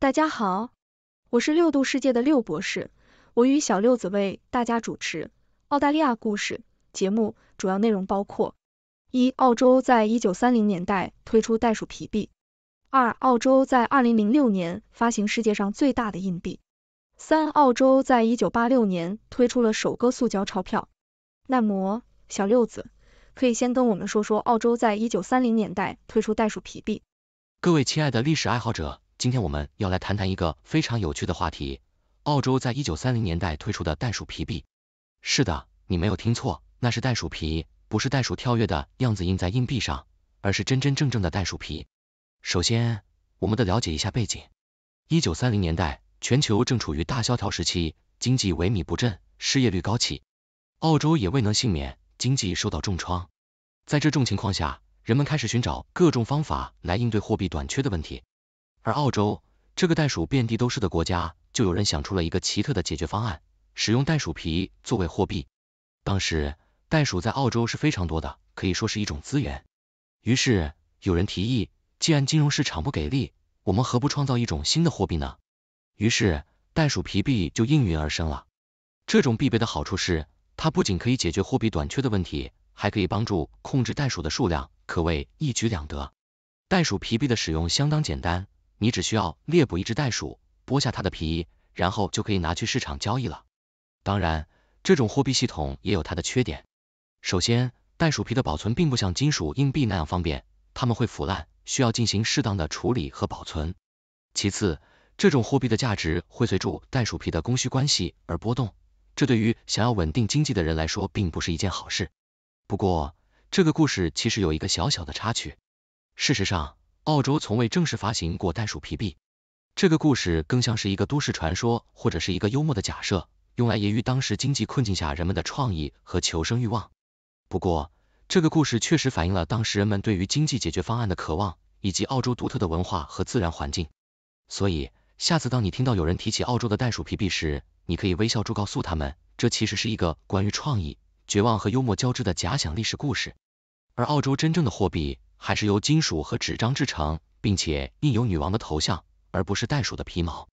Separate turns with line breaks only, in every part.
大家好，我是六度世界的六博士，我与小六子为大家主持澳大利亚故事节目。主要内容包括：一、澳洲在一九三零年代推出袋鼠皮币；二、澳洲在二零零六年发行世界上最大的硬币；三、澳洲在一九八六年推出了首个塑胶钞票。那么，小六子可以先跟我们说说澳洲在一九三零年代推出袋鼠皮币。
各位亲爱的历史爱好者。今天我们要来谈谈一个非常有趣的话题——澳洲在一九三零年代推出的袋鼠皮币。是的，你没有听错，那是袋鼠皮，不是袋鼠跳跃的样子印在硬币上，而是真真正正的袋鼠皮。首先，我们得了解一下背景。一九三零年代，全球正处于大萧条时期，经济萎靡不振，失业率高企，澳洲也未能幸免，经济受到重创。在这种情况下，人们开始寻找各种方法来应对货币短缺的问题。而澳洲这个袋鼠遍地都是的国家，就有人想出了一个奇特的解决方案，使用袋鼠皮作为货币。当时袋鼠在澳洲是非常多的，可以说是一种资源。于是有人提议，既然金融市场不给力，我们何不创造一种新的货币呢？于是袋鼠皮币就应运而生了。这种币备的好处是，它不仅可以解决货币短缺的问题，还可以帮助控制袋鼠的数量，可谓一举两得。袋鼠皮币的使用相当简单。你只需要猎捕一只袋鼠，剥下它的皮，然后就可以拿去市场交易了。当然，这种货币系统也有它的缺点。首先，袋鼠皮的保存并不像金属硬币那样方便，它们会腐烂，需要进行适当的处理和保存。其次，这种货币的价值会随住袋鼠皮的供需关系而波动，这对于想要稳定经济的人来说并不是一件好事。不过，这个故事其实有一个小小的插曲。事实上，澳洲从未正式发行过袋鼠皮币，这个故事更像是一个都市传说或者是一个幽默的假设，用来揶揄当时经济困境下人们的创意和求生欲望。不过，这个故事确实反映了当时人们对于经济解决方案的渴望，以及澳洲独特的文化和自然环境。所以，下次当你听到有人提起澳洲的袋鼠皮币时，你可以微笑住告诉他们，这其实是一个关于创意、绝望和幽默交织的假想历史故事。而澳洲真正的货币还是由金属和纸张制成，并且印有女王的头像，而不是袋鼠的皮毛。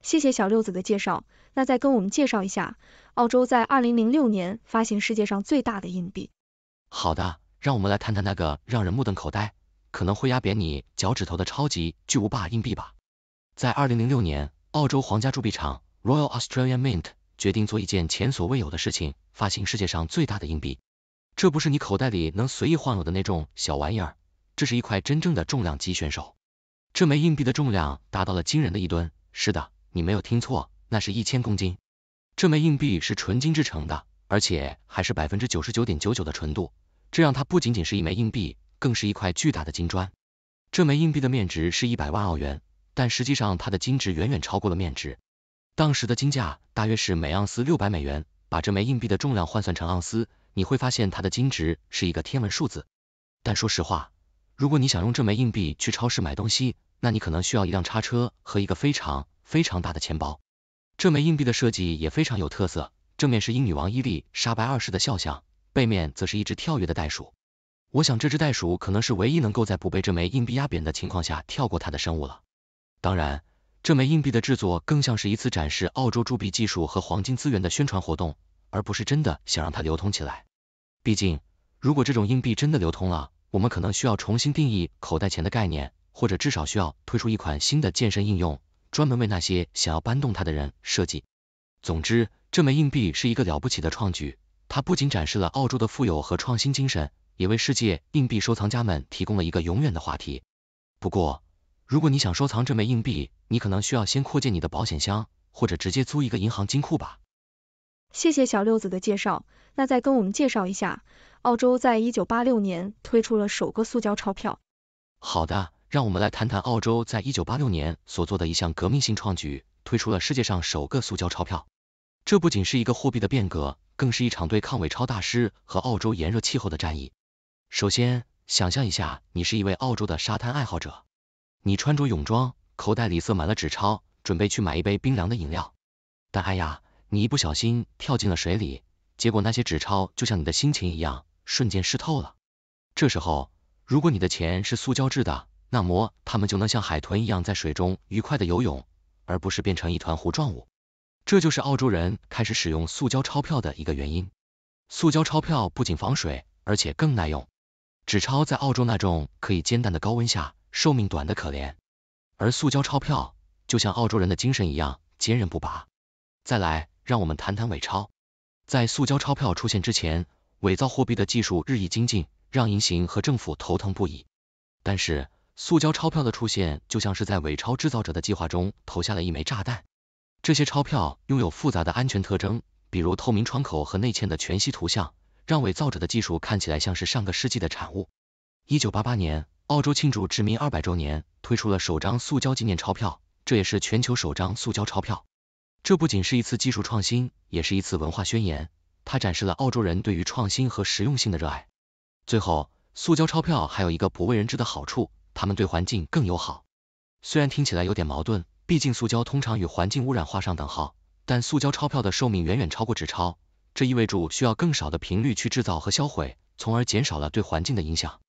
谢谢小六子的介绍，那再跟我们介绍一下澳洲在二零零六年发行世界上最大的硬币。
好的，让我们来谈谈那个让人目瞪口呆，可能会压扁你脚趾头的超级巨无霸硬币吧。在二零零六年，澳洲皇家铸币厂 Royal Australian Mint 决定做一件前所未有的事情，发行世界上最大的硬币。这不是你口袋里能随意晃悠的那种小玩意儿，这是一块真正的重量级选手。这枚硬币的重量达到了惊人的一吨，是的，你没有听错，那是一千公斤。这枚硬币是纯金制成的，而且还是百分之九十九点九九的纯度，这让它不仅仅是一枚硬币，更是一块巨大的金砖。这枚硬币的面值是一百万澳元，但实际上它的金值远远超过了面值。当时的金价大约是每盎司六百美元，把这枚硬币的重量换算成盎司。你会发现它的金值是一个天文数字，但说实话，如果你想用这枚硬币去超市买东西，那你可能需要一辆叉车和一个非常非常大的钱包。这枚硬币的设计也非常有特色，正面是英女王伊丽莎白二世的肖像，背面则是一只跳跃的袋鼠。我想这只袋鼠可能是唯一能够在不被这枚硬币压扁的情况下跳过它的生物了。当然，这枚硬币的制作更像是一次展示澳洲铸币技术和黄金资源的宣传活动。而不是真的想让它流通起来。毕竟，如果这种硬币真的流通了，我们可能需要重新定义口袋钱的概念，或者至少需要推出一款新的健身应用，专门为那些想要搬动它的人设计。总之，这枚硬币是一个了不起的创举，它不仅展示了澳洲的富有和创新精神，也为世界硬币收藏家们提供了一个永远的话题。不过，如果你想收藏这枚硬币，你可能需要先扩建你的保险箱，或者直接租一个银行金库吧。谢谢
小六子的介绍，那再跟我们介绍一下，澳洲在一九八六年推出了首个塑胶钞票。
好的，让我们来谈谈澳洲在一九八六年所做的一项革命性创举，推出了世界上首个塑胶钞票。这不仅是一个货币的变革，更是一场对抗伪钞大师和澳洲炎热气候的战役。首先，想象一下，你是一位澳洲的沙滩爱好者，你穿着泳装，口袋里塞满了纸钞，准备去买一杯冰凉的饮料，但哎呀！你一不小心跳进了水里，结果那些纸钞就像你的心情一样，瞬间湿透了。这时候，如果你的钱是塑胶制的，那么它们就能像海豚一样在水中愉快的游泳，而不是变成一团糊状物。这就是澳洲人开始使用塑胶钞票的一个原因。塑胶钞票不仅防水，而且更耐用。纸钞在澳洲那种可以煎蛋的高温下，寿命短的可怜，而塑胶钞票就像澳洲人的精神一样，坚韧不拔。再来。让我们谈谈伪钞。在塑胶钞票出现之前，伪造货币的技术日益精进，让银行和政府头疼不已。但是，塑胶钞票的出现就像是在伪钞制造者的计划中投下了一枚炸弹。这些钞票拥有复杂的安全特征，比如透明窗口和内嵌的全息图像，让伪造者的技术看起来像是上个世纪的产物。一九八八年，澳洲庆祝殖民二百周年，推出了首张塑胶纪念钞票，这也是全球首张塑胶钞票。这不仅是一次技术创新，也是一次文化宣言。它展示了澳洲人对于创新和实用性的热爱。最后，塑胶钞票还有一个不为人知的好处，它们对环境更友好。虽然听起来有点矛盾，毕竟塑胶通常与环境污染画上等号，但塑胶钞票的寿命远远超过纸钞，这意味着需要更少的频率去制造和销毁，从而减少了对环境的影响。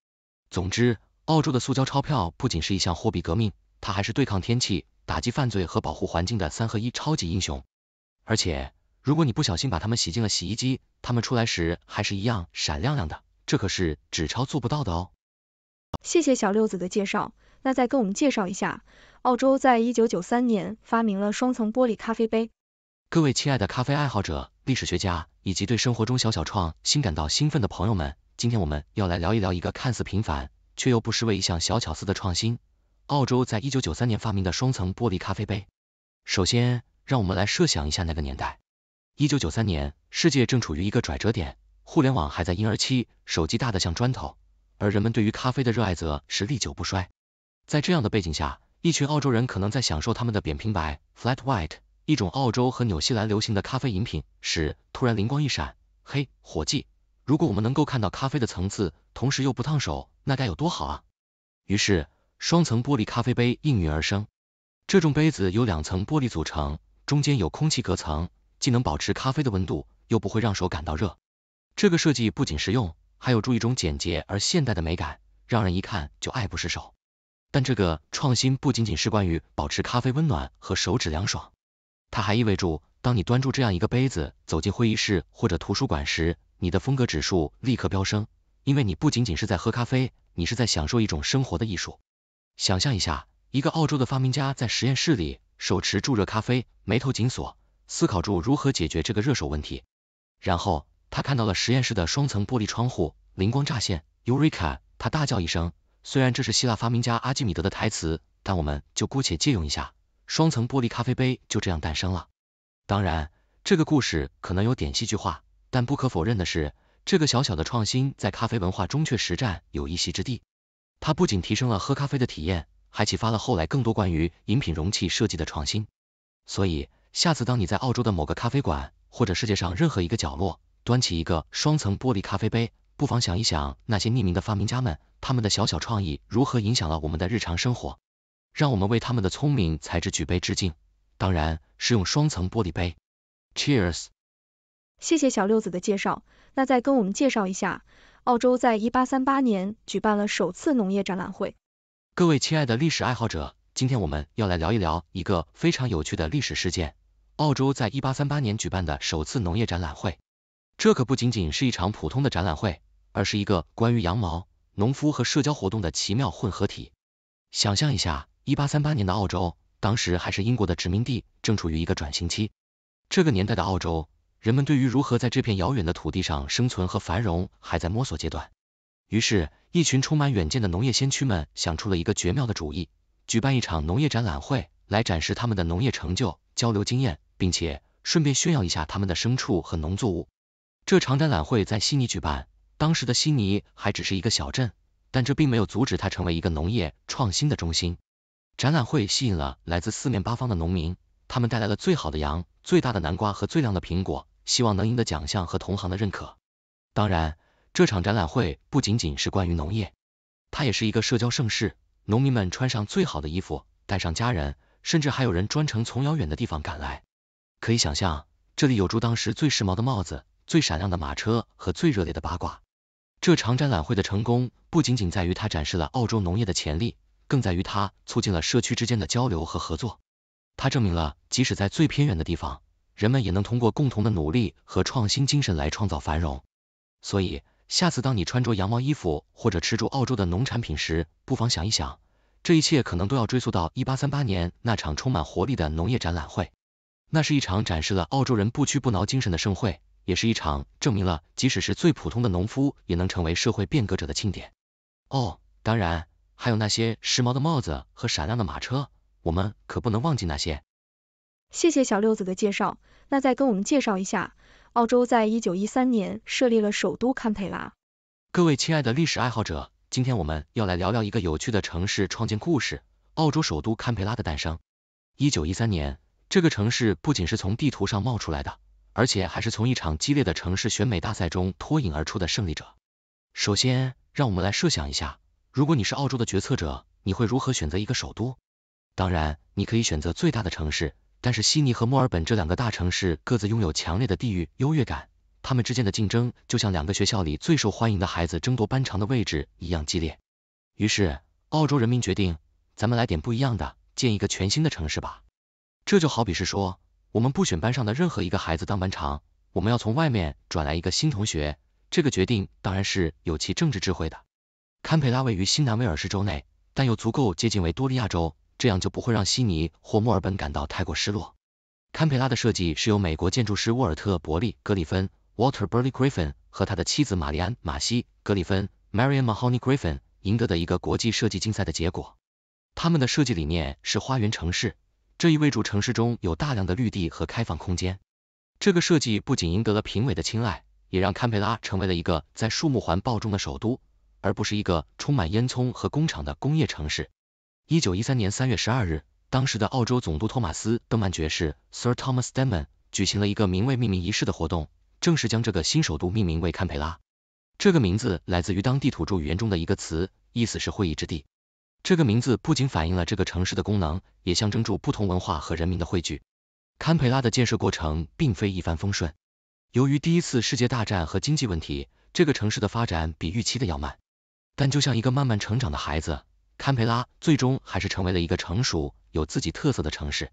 总之，澳洲的塑胶钞票不仅是一项货币革命。他还是对抗天气、打击犯罪和保护环境的三合一超级英雄。而且，如果你不小心把他们洗进了洗衣机，他们出来时还是一样闪亮亮的，这可是纸钞做不到的哦。
谢谢小六子的介绍，那再跟我们介绍一下，澳洲在1993年发明了双层玻璃咖啡杯。
各位亲爱的咖啡爱好者、历史学家以及对生活中小小创新感到兴奋的朋友们，今天我们要来聊一聊一个看似平凡却又不失为一项小巧思的创新。澳洲在一九九三年发明的双层玻璃咖啡杯。首先，让我们来设想一下那个年代。一九九三年，世界正处于一个转折点，互联网还在婴儿期，手机大得像砖头，而人们对于咖啡的热爱则是历久不衰。在这样的背景下，一群澳洲人可能在享受他们的扁平白 （Flat White），一种澳洲和纽西兰流行的咖啡饮品时，突然灵光一闪，嘿，伙计，如果我们能够看到咖啡的层次，同时又不烫手，那该有多好啊！于是双层玻璃咖啡杯应运而生，这种杯子由两层玻璃组成，中间有空气隔层，既能保持咖啡的温度，又不会让手感到热。这个设计不仅实用，还有助一种简洁而现代的美感，让人一看就爱不释手。但这个创新不仅仅是关于保持咖啡温暖和手指凉爽，它还意味着，当你端住这样一个杯子走进会议室或者图书馆时，你的风格指数立刻飙升，因为你不仅仅是在喝咖啡，你是在享受一种生活的艺术。想象一下，一个澳洲的发明家在实验室里手持注热咖啡，眉头紧锁，思考住如何解决这个热手问题。然后他看到了实验室的双层玻璃窗户，灵光乍现，Eureka！他大叫一声。虽然这是希腊发明家阿基米德的台词，但我们就姑且借用一下。双层玻璃咖啡杯就这样诞生了。当然，这个故事可能有点戏剧化，但不可否认的是，这个小小的创新在咖啡文化中却实占有一席之地。它不仅提升了喝咖啡的体验，还启发了后来更多关于饮品容器设计的创新。所以，下次当你在澳洲的某个咖啡馆，或者世界上任何一个角落端起一个双层玻璃咖啡杯，不妨想一想那些匿名的发明家们，他们的小小创意如何影响了我们的日常生活。让我们为他们的聪明才智举杯致敬，当然是用双层玻璃杯。Cheers。谢
谢小六子的介绍，那再跟我们介绍一下。澳洲在1838年举办了首次农业展览会。
各位亲爱的历史爱好者，今天我们要来聊一聊一个非常有趣的历史事件——澳洲在1838年举办的首次农业展览会。这可不仅仅是一场普通的展览会，而是一个关于羊毛、农夫和社交活动的奇妙混合体。想象一下，1838年的澳洲，当时还是英国的殖民地，正处于一个转型期。这个年代的澳洲。人们对于如何在这片遥远的土地上生存和繁荣还在摸索阶段。于是，一群充满远见的农业先驱们想出了一个绝妙的主意：举办一场农业展览会，来展示他们的农业成就、交流经验，并且顺便炫耀一下他们的牲畜和农作物。这场展览会在悉尼举办，当时的悉尼还只是一个小镇，但这并没有阻止它成为一个农业创新的中心。展览会吸引了来自四面八方的农民，他们带来了最好的羊、最大的南瓜和最亮的苹果。希望能赢得奖项和同行的认可。当然，这场展览会不仅仅是关于农业，它也是一个社交盛事。农民们穿上最好的衣服，带上家人，甚至还有人专程从遥远的地方赶来。可以想象，这里有住当时最时髦的帽子、最闪亮的马车和最热烈的八卦。这场展览会的成功不仅仅在于它展示了澳洲农业的潜力，更在于它促进了社区之间的交流和合作。它证明了，即使在最偏远的地方，人们也能通过共同的努力和创新精神来创造繁荣。所以，下次当你穿着羊毛衣服或者吃住澳洲的农产品时，不妨想一想，这一切可能都要追溯到一八三八年那场充满活力的农业展览会。那是一场展示了澳洲人不屈不挠精神的盛会，也是一场证明了即使是最普通的农夫也能成为社会变革者的庆典。哦，当然，还有那些时髦的帽子和闪亮的马车，我们可不能忘记那些。
谢谢小六子的介绍，那再跟我们介绍一下，澳洲在一九一三年设立了首都堪培拉。
各位亲爱的历史爱好者，今天我们要来聊聊一个有趣的城市创建故事——澳洲首都堪培拉的诞生。一九一三年，这个城市不仅是从地图上冒出来的，而且还是从一场激烈的城市选美大赛中脱颖而出的胜利者。首先，让我们来设想一下，如果你是澳洲的决策者，你会如何选择一个首都？当然，你可以选择最大的城市。但是悉尼和墨尔本这两个大城市各自拥有强烈的地域优越感，他们之间的竞争就像两个学校里最受欢迎的孩子争夺班长的位置一样激烈。于是，澳洲人民决定，咱们来点不一样的，建一个全新的城市吧。这就好比是说，我们不选班上的任何一个孩子当班长，我们要从外面转来一个新同学。这个决定当然是有其政治智慧的。堪培拉位于新南威尔士州内，但又足够接近维多利亚州。这样就不会让悉尼或墨尔本感到太过失落。堪培拉的设计是由美国建筑师沃尔特·伯利·格里芬 （Walter Burley Griffin） 和他的妻子玛丽安·马西·格里芬 （Marion Mahony e Griffin） 赢得的一个国际设计竞赛的结果。他们的设计理念是“花园城市”，这意味着城市中有大量的绿地和开放空间。这个设计不仅赢得了评委的青睐，也让堪培拉成为了一个在树木环抱中的首都，而不是一个充满烟囱和工厂的工业城市。一九一三年三月十二日，当时的澳洲总督托马斯·登曼爵士 （Sir Thomas Denman） 举行了一个名为命名仪式的活动，正式将这个新首都命名为堪培拉。这个名字来自于当地土著语言中的一个词，意思是会议之地。这个名字不仅反映了这个城市的功能，也象征住不同文化和人民的汇聚。堪培拉的建设过程并非一帆风顺，由于第一次世界大战和经济问题，这个城市的发展比预期的要慢。但就像一个慢慢成长的孩子。堪培拉最终还是成为了一个成熟、有自己特色的城市。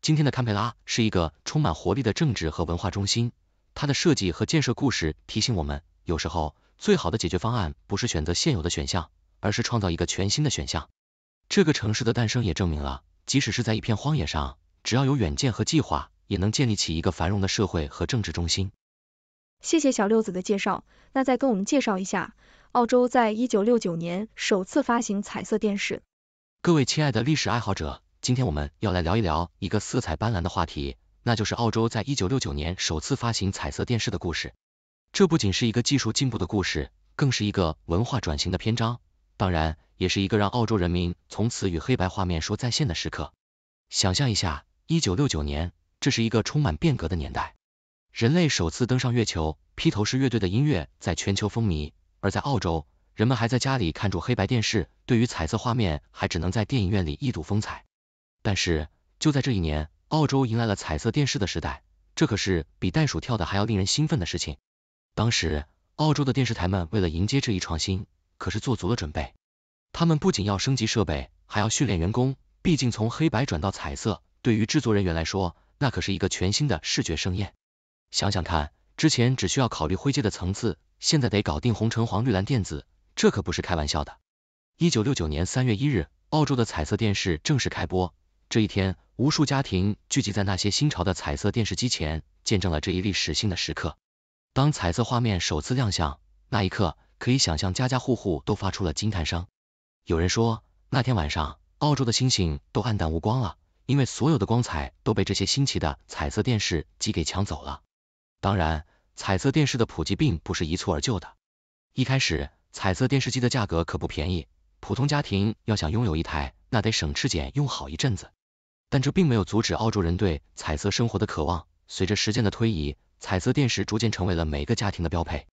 今天的堪培拉是一个充满活力的政治和文化中心。它的设计和建设故事提醒我们，有时候最好的解决方案不是选择现有的选项，而是创造一个全新的选项。这个城市的诞生也证明了，即使是在一片荒野上，只要有远见和计划，也能建立起一个繁荣的社会和政治中心。
谢谢小六子的介绍，那再跟我们介绍一下。澳洲在1969年首次发行彩色电视。
各位亲爱的历史爱好者，今天我们要来聊一聊一个色彩斑斓的话题，那就是澳洲在1969年首次发行彩色电视的故事。这不仅是一个技术进步的故事，更是一个文化转型的篇章，当然也是一个让澳洲人民从此与黑白画面说再见的时刻。想象一下，1969年，这是一个充满变革的年代，人类首次登上月球，披头士乐队的音乐在全球风靡。而在澳洲，人们还在家里看着黑白电视，对于彩色画面还只能在电影院里一睹风采。但是就在这一年，澳洲迎来了彩色电视的时代，这可是比袋鼠跳的还要令人兴奋的事情。当时，澳洲的电视台们为了迎接这一创新，可是做足了准备。他们不仅要升级设备，还要训练员工，毕竟从黑白转到彩色，对于制作人员来说，那可是一个全新的视觉盛宴。想想看，之前只需要考虑灰阶的层次。现在得搞定红橙黄绿蓝电子，这可不是开玩笑的。一九六九年三月一日，澳洲的彩色电视正式开播。这一天，无数家庭聚集在那些新潮的彩色电视机前，见证了这一历史性的时刻。当彩色画面首次亮相，那一刻，可以想象家家户户都发出了惊叹声。有人说，那天晚上，澳洲的星星都暗淡无光了，因为所有的光彩都被这些新奇的彩色电视机给抢走了。当然。彩色电视的普及并不是一蹴而就的。一开始，彩色电视机的价格可不便宜，普通家庭要想拥有一台，那得省吃俭用好一阵子。但这并没有阻止澳洲人对彩色生活的渴望。随着时间的推移，彩色电视逐渐成为了每个家庭的标配。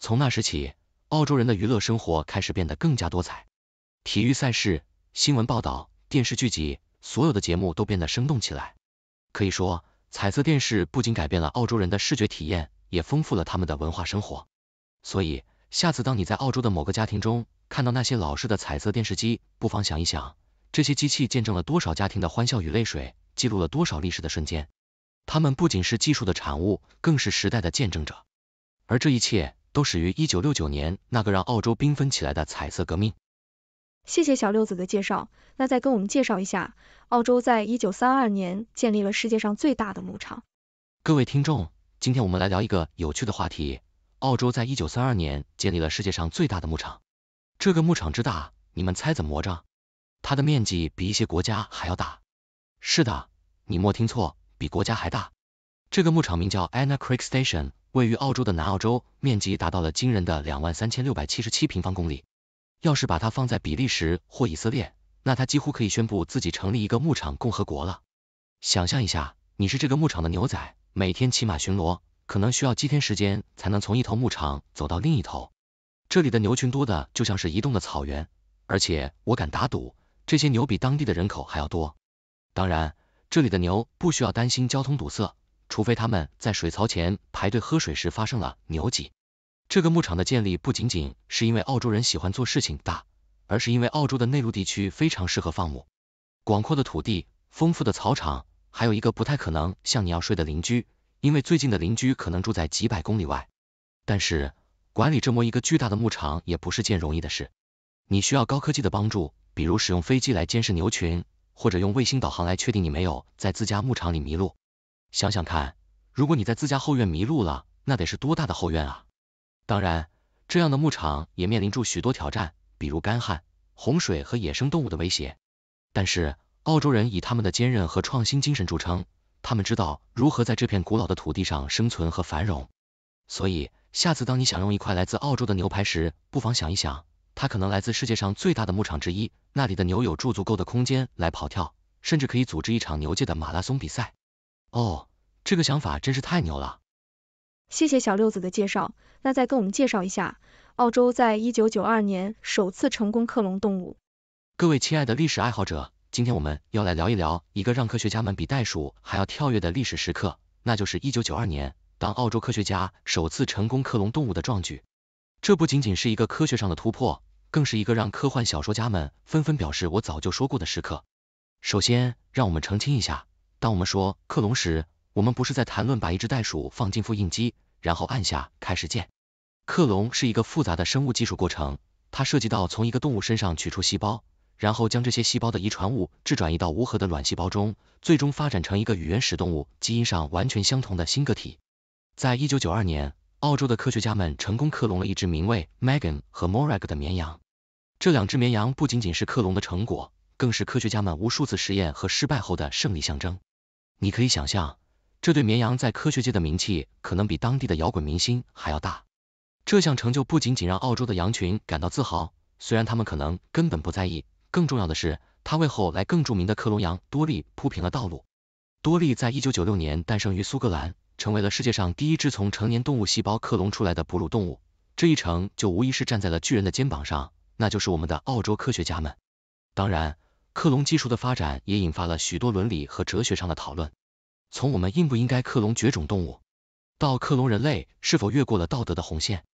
从那时起，澳洲人的娱乐生活开始变得更加多彩。体育赛事、新闻报道、电视剧集，所有的节目都变得生动起来。可以说，彩色电视不仅改变了澳洲人的视觉体验。也丰富了他们的文化生活。所以，下次当你在澳洲的某个家庭中看到那些老式的彩色电视机，不妨想一想，这些机器见证了多少家庭的欢笑与泪水，记录了多少历史的瞬间。它们不仅是技术的产物，更是时代的见证者。而这一切都始于一九六九年那个让澳洲缤纷起来的彩色革命。
谢谢小六子的介绍，那再跟我们介绍一下，澳洲在一九三二年建立了世界上最大的牧场。
各位听众。今天我们来聊一个有趣的话题。澳洲在一九三二年建立了世界上最大的牧场，这个牧场之大，你们猜怎么着？它的面积比一些国家还要大。是的，你莫听错，比国家还大。这个牧场名叫 Anna Creek Station，位于澳洲的南澳洲，面积达到了惊人的两万三千六百七十七平方公里。要是把它放在比利时或以色列，那它几乎可以宣布自己成立一个牧场共和国了。想象一下，你是这个牧场的牛仔。每天骑马巡逻，可能需要几天时间才能从一头牧场走到另一头。这里的牛群多的就像是移动的草原，而且我敢打赌，这些牛比当地的人口还要多。当然，这里的牛不需要担心交通堵塞，除非他们在水槽前排队喝水时发生了牛挤。这个牧场的建立不仅仅是因为澳洲人喜欢做事情大，而是因为澳洲的内陆地区非常适合放牧，广阔的土地，丰富的草场。还有一个不太可能像你要睡的邻居，因为最近的邻居可能住在几百公里外。但是管理这么一个巨大的牧场也不是件容易的事，你需要高科技的帮助，比如使用飞机来监视牛群，或者用卫星导航来确定你没有在自家牧场里迷路。想想看，如果你在自家后院迷路了，那得是多大的后院啊！当然，这样的牧场也面临住许多挑战，比如干旱、洪水和野生动物的威胁。但是澳洲人以他们的坚韧和创新精神著称，他们知道如何在这片古老的土地上生存和繁荣。所以，下次当你享用一块来自澳洲的牛排时，不妨想一想，它可能来自世界上最大的牧场之一，那里的牛有住足够的空间来跑跳，甚至可以组织一场牛界的马拉松比赛。哦，这个想法真是太牛了！
谢谢小六子的介绍，那再跟我们介绍一下，澳洲在一九九二年首次成功克隆动物。
各位亲爱的历史爱好者。今天我们要来聊一聊一个让科学家们比袋鼠还要跳跃的历史时刻，那就是一九九二年，当澳洲科学家首次成功克隆动物的壮举。这不仅仅是一个科学上的突破，更是一个让科幻小说家们纷纷表示我早就说过的时刻。首先，让我们澄清一下，当我们说克隆时，我们不是在谈论把一只袋鼠放进复印机然后按下开始键。克隆是一个复杂的生物技术过程，它涉及到从一个动物身上取出细胞。然后将这些细胞的遗传物质转移到无核的卵细胞中，最终发展成一个与原始动物基因上完全相同的新个体。在一九九二年，澳洲的科学家们成功克隆了一只名为 Megan 和 Morag 的绵羊。这两只绵羊不仅仅是克隆的成果，更是科学家们无数次实验和失败后的胜利象征。你可以想象，这对绵羊在科学界的名气可能比当地的摇滚明星还要大。这项成就不仅仅让澳洲的羊群感到自豪，虽然他们可能根本不在意。更重要的是，他为后来更著名的克隆羊多利铺平了道路。多利在一九九六年诞生于苏格兰，成为了世界上第一只从成年动物细胞克隆出来的哺乳动物。这一成就无疑是站在了巨人的肩膀上，那就是我们的澳洲科学家们。当然，克隆技术的发展也引发了许多伦理和哲学上的讨论，从我们应不应该克隆绝种动物，到克隆人类是否越过了道德的红线，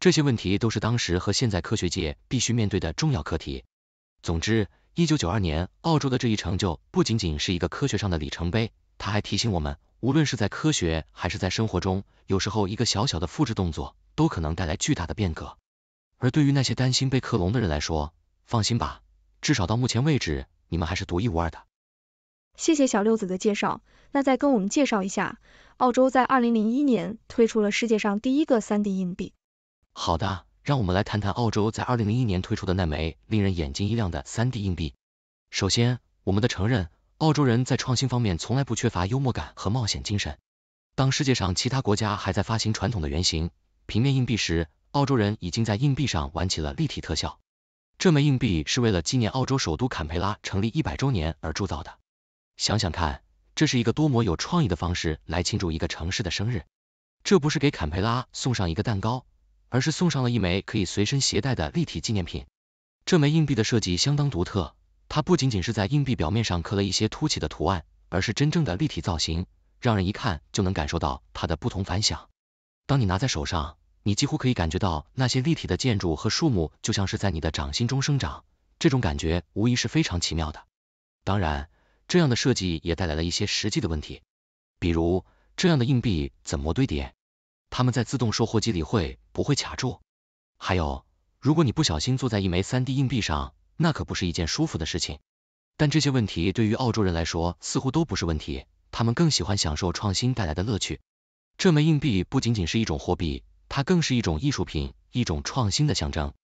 这些问题都是当时和现在科学界必须面对的重要课题。总之，一九九二年澳洲的这一成就不仅仅是一个科学上的里程碑，它还提醒我们，无论是在科学还是在生活中，有时候一个小小的复制动作都可能带来巨大的变革。而对于那些担心被克隆的人来说，放心吧，至少到目前为止，你们还是独一无二的。
谢谢小六子的介绍，那再跟我们介绍一下，澳洲在二零零一年推出了世界上第一个三 D 硬币。
好的。让我们来谈谈澳洲在二零零一年推出的那枚令人眼睛一亮的三 D 硬币。首先，我们的承认，澳洲人在创新方面从来不缺乏幽默感和冒险精神。当世界上其他国家还在发行传统的圆形平面硬币时，澳洲人已经在硬币上玩起了立体特效。这枚硬币是为了纪念澳洲首都坎培拉成立一百周年而铸造的。想想看，这是一个多么有创意的方式来庆祝一个城市的生日，这不是给坎培拉送上一个蛋糕。而是送上了一枚可以随身携带的立体纪念品。这枚硬币的设计相当独特，它不仅仅是在硬币表面上刻了一些凸起的图案，而是真正的立体造型，让人一看就能感受到它的不同凡响。当你拿在手上，你几乎可以感觉到那些立体的建筑和树木就像是在你的掌心中生长，这种感觉无疑是非常奇妙的。当然，这样的设计也带来了一些实际的问题，比如这样的硬币怎么堆叠？他们在自动售货机里会不会卡住？还有，如果你不小心坐在一枚三 D 硬币上，那可不是一件舒服的事情。但这些问题对于澳洲人来说似乎都不是问题，他们更喜欢享受创新带来的乐趣。这枚硬币不仅仅是一种货币，它更是一种艺术品，一种创新的象征。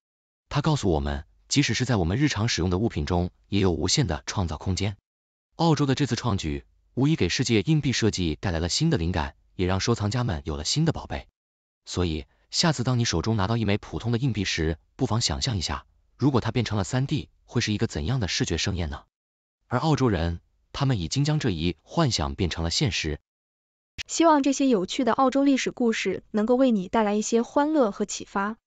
它告诉我们，即使是在我们日常使用的物品中，也有无限的创造空间。澳洲的这次创举，无疑给世界硬币设计带来了新的灵感。也让收藏家们有了新的宝贝。所以，下次当你手中拿到一枚普通的硬币时，不妨想象一下，如果它变成了三 D，会是一个怎样的视觉盛宴呢？而澳洲人，他们已经将这一幻想变成了现实。
希望这些有趣的澳洲历史故事能够为你带来一些欢乐和启发。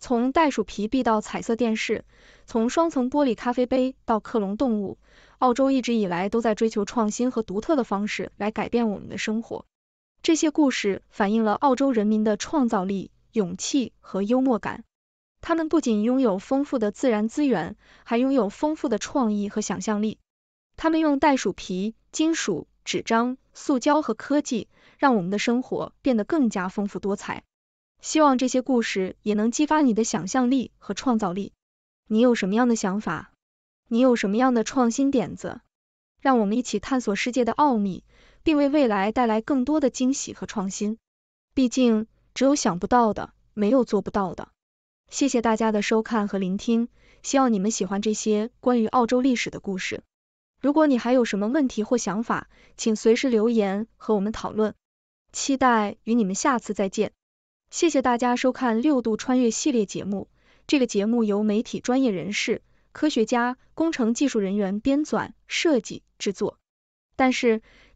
从袋鼠皮币到彩色电视，从双层玻璃咖啡杯到克隆动物，澳洲一直以来都在追求创新和独特的方式来改变我们的生活。这些故事反映了澳洲人民的创造力、勇气和幽默感。他们不仅拥有丰富的自然资源，还拥有丰富的创意和想象力。他们用袋鼠皮、金属、纸张、塑胶和科技，让我们的生活变得更加丰富多彩。希望这些故事也能激发你的想象力和创造力。你有什么样的想法？你有什么样的创新点子？让我们一起探索世界的奥秘。并为未来带来更多的惊喜和创新。毕竟，只有想不到的，没有做不到的。谢谢大家的收看和聆听，希望你们喜欢这些关于澳洲历史的故事。如果你还有什么问题或想法，请随时留言和我们讨论。期待与你们下次再见。谢谢大家收看《六度穿越》系列节目。这个节目由媒体专业人士、科学家、工程技术人员编纂、设计、制作。但是。